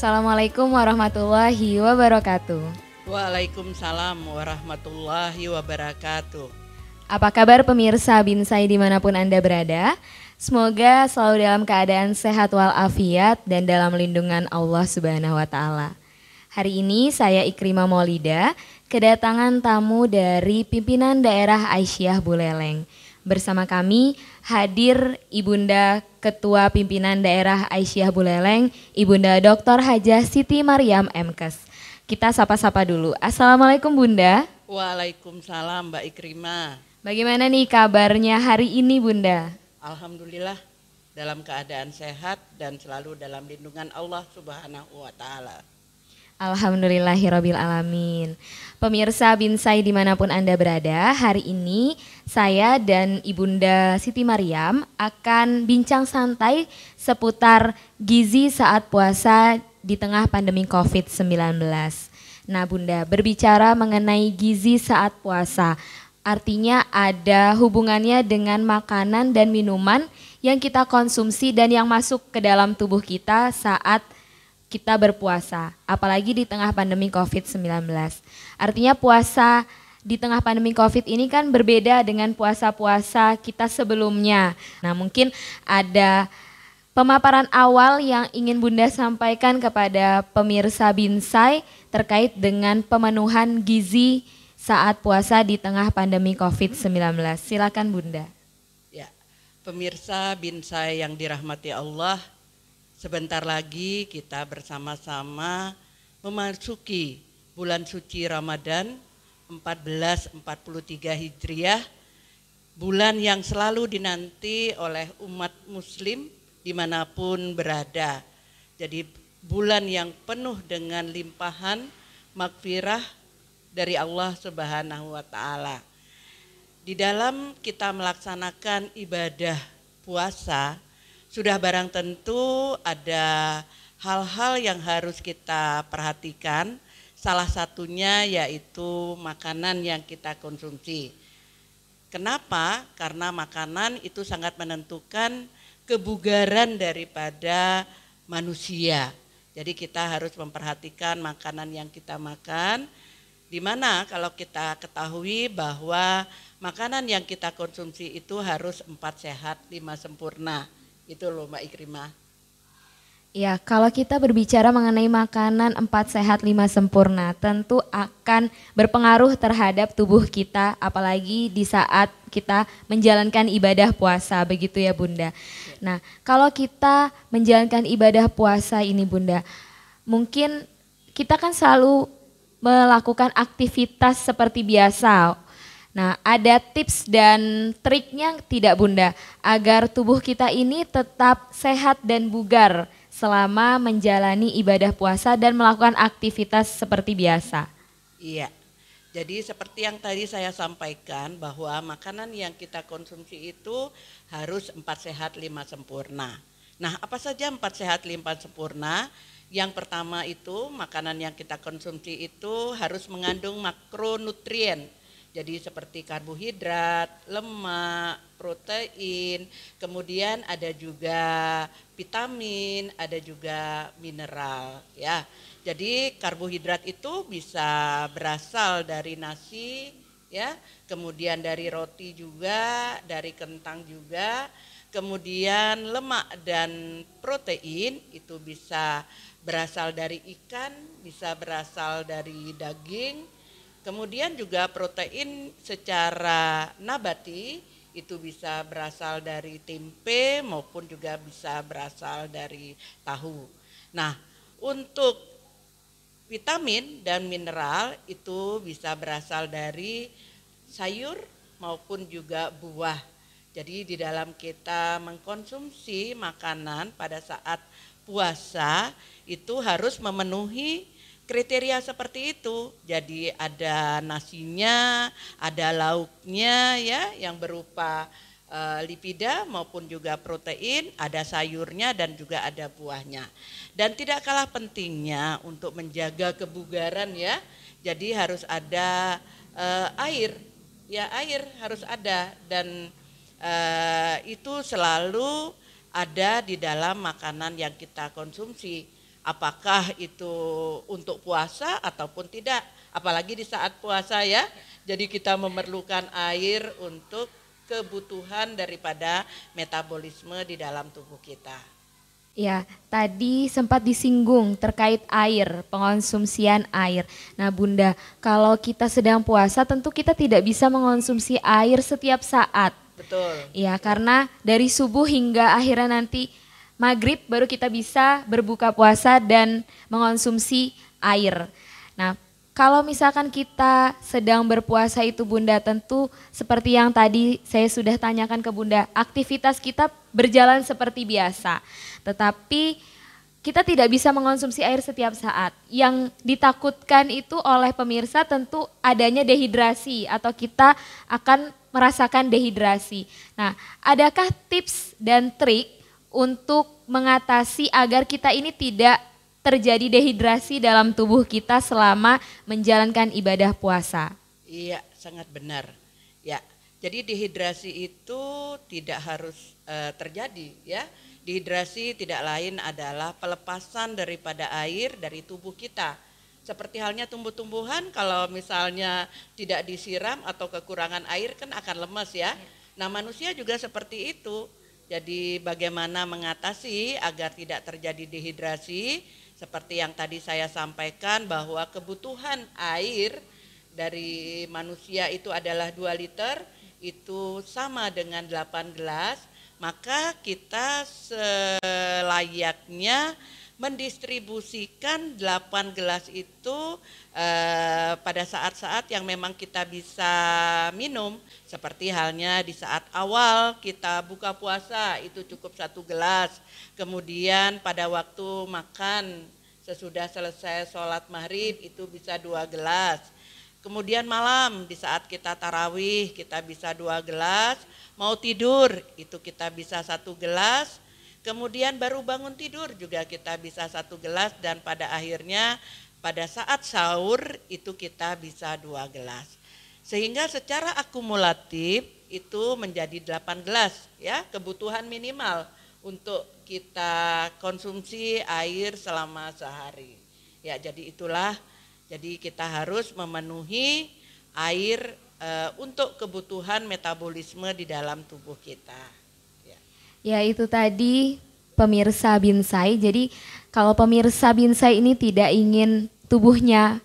Assalamualaikum warahmatullahi wabarakatuh. Waalaikumsalam warahmatullahi wabarakatuh. Apa kabar pemirsa Binsai dimanapun Anda berada? Semoga selalu dalam keadaan sehat walafiat dan dalam lindungan Allah Subhanahu wa Ta'ala. Hari ini saya Ikrima Maulida, kedatangan tamu dari pimpinan daerah Aisyah Buleleng bersama kami hadir Ibunda Ketua Pimpinan Daerah Aisyah Buleleng, Ibunda Dr. Haja Siti Mariam Mkes Kita sapa-sapa dulu. Assalamualaikum Bunda. Waalaikumsalam Mbak Ikrima. Bagaimana nih kabarnya hari ini Bunda? Alhamdulillah dalam keadaan sehat dan selalu dalam lindungan Allah Subhanahu wa taala. Alhamdulillahirabbil alamin. Pemirsa Binsai dimanapun Anda berada, hari ini saya dan Ibunda Siti Mariam akan bincang santai seputar gizi saat puasa di tengah pandemi COVID-19. Nah Bunda, berbicara mengenai gizi saat puasa, artinya ada hubungannya dengan makanan dan minuman yang kita konsumsi dan yang masuk ke dalam tubuh kita saat puasa kita berpuasa, apalagi di tengah pandemi COVID-19. Artinya puasa di tengah pandemi COVID ini kan berbeda dengan puasa-puasa kita sebelumnya. Nah mungkin ada pemaparan awal yang ingin Bunda sampaikan kepada pemirsa Binsai terkait dengan pemenuhan gizi saat puasa di tengah pandemi COVID-19. Silakan Bunda. Ya, pemirsa Binsai yang dirahmati Allah, Sebentar lagi kita bersama-sama memasuki bulan suci Ramadan 1443 Hijriah, bulan yang selalu dinanti oleh umat muslim dimanapun berada. Jadi bulan yang penuh dengan limpahan makfirah dari Allah Subhanahu wa taala. Di dalam kita melaksanakan ibadah puasa, sudah barang tentu ada hal-hal yang harus kita perhatikan. Salah satunya yaitu makanan yang kita konsumsi. Kenapa? Karena makanan itu sangat menentukan kebugaran daripada manusia. Jadi kita harus memperhatikan makanan yang kita makan. Di mana kalau kita ketahui bahwa makanan yang kita konsumsi itu harus empat sehat, lima sempurna. Itu loh Mbak Ikrimah. Ya, kalau kita berbicara mengenai makanan empat sehat lima sempurna, tentu akan berpengaruh terhadap tubuh kita apalagi di saat kita menjalankan ibadah puasa begitu ya Bunda. Nah, kalau kita menjalankan ibadah puasa ini Bunda, mungkin kita kan selalu melakukan aktivitas seperti biasa Nah, ada tips dan triknya tidak Bunda agar tubuh kita ini tetap sehat dan bugar selama menjalani ibadah puasa dan melakukan aktivitas seperti biasa. Iya. Jadi seperti yang tadi saya sampaikan bahwa makanan yang kita konsumsi itu harus empat sehat lima sempurna. Nah, apa saja empat sehat lima sempurna? Yang pertama itu makanan yang kita konsumsi itu harus mengandung makronutrien jadi seperti karbohidrat, lemak, protein, kemudian ada juga vitamin, ada juga mineral ya. Jadi karbohidrat itu bisa berasal dari nasi ya, kemudian dari roti juga, dari kentang juga, kemudian lemak dan protein itu bisa berasal dari ikan, bisa berasal dari daging, Kemudian juga protein secara nabati itu bisa berasal dari tempe maupun juga bisa berasal dari tahu. Nah, untuk vitamin dan mineral itu bisa berasal dari sayur maupun juga buah. Jadi di dalam kita mengkonsumsi makanan pada saat puasa itu harus memenuhi kriteria seperti itu. Jadi ada nasinya, ada lauknya ya yang berupa e, lipida maupun juga protein, ada sayurnya dan juga ada buahnya. Dan tidak kalah pentingnya untuk menjaga kebugaran ya. Jadi harus ada e, air. Ya air harus ada dan e, itu selalu ada di dalam makanan yang kita konsumsi apakah itu untuk puasa ataupun tidak, apalagi di saat puasa ya. Jadi kita memerlukan air untuk kebutuhan daripada metabolisme di dalam tubuh kita. Ya, tadi sempat disinggung terkait air, pengonsumsian air. Nah, Bunda, kalau kita sedang puasa tentu kita tidak bisa mengonsumsi air setiap saat. Betul. Ya, karena dari subuh hingga akhirnya nanti maghrib baru kita bisa berbuka puasa dan mengonsumsi air. Nah, kalau misalkan kita sedang berpuasa itu Bunda tentu seperti yang tadi saya sudah tanyakan ke Bunda, aktivitas kita berjalan seperti biasa. Tetapi kita tidak bisa mengonsumsi air setiap saat. Yang ditakutkan itu oleh pemirsa tentu adanya dehidrasi atau kita akan merasakan dehidrasi. Nah, adakah tips dan trik untuk mengatasi agar kita ini tidak terjadi dehidrasi dalam tubuh kita selama menjalankan ibadah puasa. Iya, sangat benar. Ya. Jadi dehidrasi itu tidak harus e, terjadi ya. Dehidrasi tidak lain adalah pelepasan daripada air dari tubuh kita. Seperti halnya tumbuh-tumbuhan kalau misalnya tidak disiram atau kekurangan air kan akan lemas ya. Iya. Nah, manusia juga seperti itu jadi bagaimana mengatasi agar tidak terjadi dehidrasi seperti yang tadi saya sampaikan bahwa kebutuhan air dari manusia itu adalah 2 liter itu sama dengan 8 gelas maka kita selayaknya mendistribusikan 8 gelas itu eh, pada saat-saat yang memang kita bisa minum seperti halnya di saat awal kita buka puasa itu cukup satu gelas kemudian pada waktu makan sesudah selesai sholat maghrib itu bisa dua gelas Kemudian malam di saat kita tarawih kita bisa dua gelas, mau tidur itu kita bisa satu gelas, Kemudian baru bangun tidur juga kita bisa satu gelas dan pada akhirnya pada saat sahur itu kita bisa dua gelas. Sehingga secara akumulatif itu menjadi delapan gelas ya kebutuhan minimal untuk kita konsumsi air selama sehari. Ya jadi itulah jadi kita harus memenuhi air e, untuk kebutuhan metabolisme di dalam tubuh kita. Ya itu tadi pemirsa Binsai. Jadi kalau pemirsa Binsai ini tidak ingin tubuhnya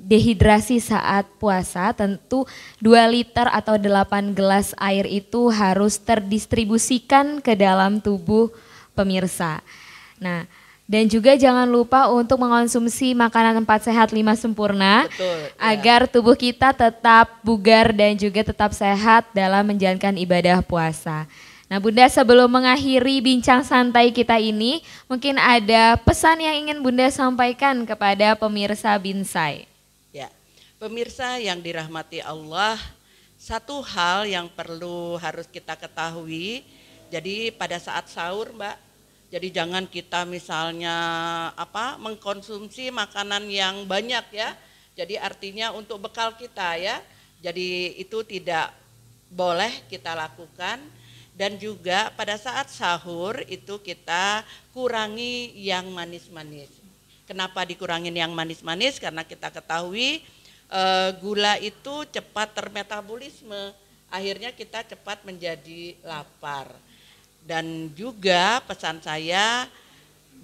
dehidrasi saat puasa, tentu 2 liter atau 8 gelas air itu harus terdistribusikan ke dalam tubuh pemirsa. Nah, dan juga jangan lupa untuk mengonsumsi makanan empat sehat lima sempurna Betul, iya. agar tubuh kita tetap bugar dan juga tetap sehat dalam menjalankan ibadah puasa. Nah Bunda sebelum mengakhiri bincang santai kita ini, mungkin ada pesan yang ingin Bunda sampaikan kepada pemirsa Binsai. Ya, pemirsa yang dirahmati Allah, satu hal yang perlu harus kita ketahui, jadi pada saat sahur Mbak, jadi jangan kita misalnya apa mengkonsumsi makanan yang banyak ya. Jadi artinya untuk bekal kita ya. Jadi itu tidak boleh kita lakukan dan juga pada saat sahur itu kita kurangi yang manis-manis. Kenapa dikurangin yang manis-manis? Karena kita ketahui e, gula itu cepat termetabolisme, akhirnya kita cepat menjadi lapar. Dan juga pesan saya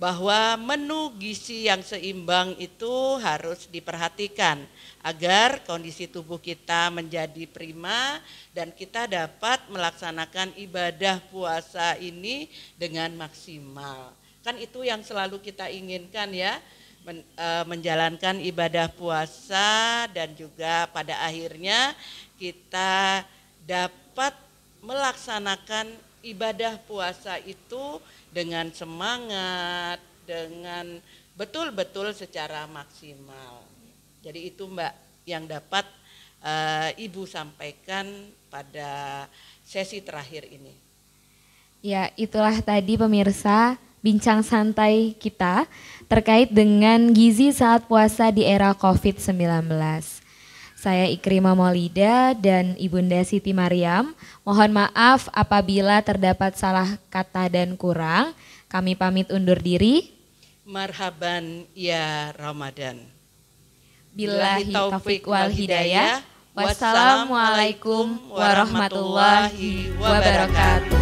bahwa menu gizi yang seimbang itu harus diperhatikan agar kondisi tubuh kita menjadi prima dan kita dapat melaksanakan ibadah puasa ini dengan maksimal. Kan itu yang selalu kita inginkan ya, men, e, menjalankan ibadah puasa dan juga pada akhirnya kita dapat melaksanakan ibadah puasa itu dengan semangat, dengan betul-betul secara maksimal. Jadi itu Mbak yang dapat uh, Ibu sampaikan pada sesi terakhir ini. Ya, itulah tadi pemirsa bincang santai kita terkait dengan gizi saat puasa di era COVID-19. Saya Ikrima Molida dan Ibunda Siti Mariam. Mohon maaf apabila terdapat salah kata dan kurang. Kami pamit undur diri. Marhaban ya Ramadan. Billahi taufik wal hidayah. Wassalamualaikum warahmatullahi wabarakatuh.